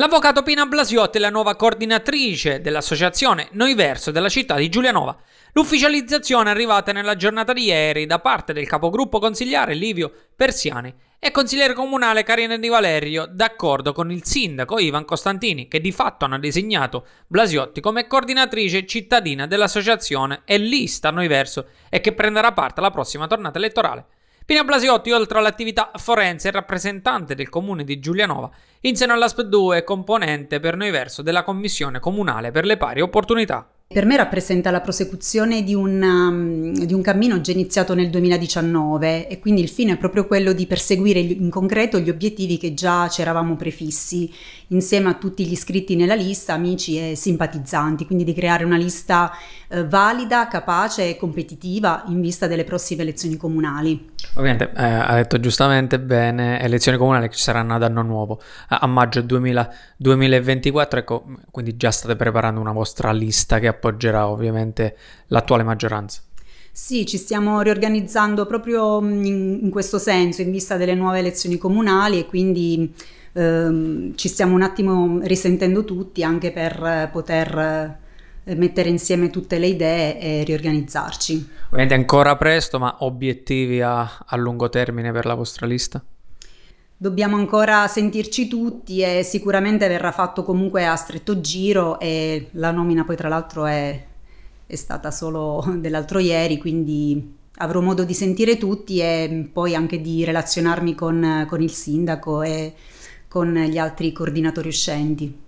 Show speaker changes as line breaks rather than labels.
L'avvocato Pina Blasiotti è la nuova coordinatrice dell'associazione Noi Verso della città di Giulianova. L'ufficializzazione è arrivata nella giornata di ieri da parte del capogruppo consigliare Livio Persiani e consigliere comunale Carina Di Valerio, d'accordo con il sindaco Ivan Costantini, che di fatto hanno designato Blasiotti come coordinatrice cittadina dell'associazione e lista Noi Verso e che prenderà parte alla prossima tornata elettorale. Pina Blasiotti, oltre all'attività forense, è rappresentante del comune di Giulianova in seno all'ASP 2 è componente per noi verso della Commissione Comunale per le Pari Opportunità.
Per me rappresenta la prosecuzione di, una, um, di un, cammino già iniziato nel 2019 e quindi il fine è proprio quello di perseguire in concreto gli obiettivi che già c'eravamo prefissi insieme a tutti gli iscritti nella lista, amici e simpatizzanti, quindi di creare una lista eh, valida, capace e competitiva in vista delle prossime elezioni comunali.
Ovviamente eh, ha detto giustamente bene, elezioni comunali che ci saranno ad anno nuovo, a, a maggio 2000, 2024, ecco, quindi già state preparando una vostra lista che appoggerà ovviamente l'attuale maggioranza.
Sì, ci stiamo riorganizzando proprio mm, in, in, questo senso, in vista delle nuove elezioni comunali e quindi ehm, ci stiamo un attimo risentendo tutti anche per eh, poter eh, eh, mettere insieme tutte le idee e riorganizzarci.
Ovviamente ancora presto, ma obiettivi a, a lungo termine per la vostra lista?
Dobbiamo ancora sentirci tutti e sicuramente verrà fatto comunque a stretto giro e la nomina poi tra l'altro è, è stata solo dell'altro ieri, quindi avrò modo di sentire tutti e poi anche di relazionarmi con, con il sindaco e con gli altri coordinatori uscenti.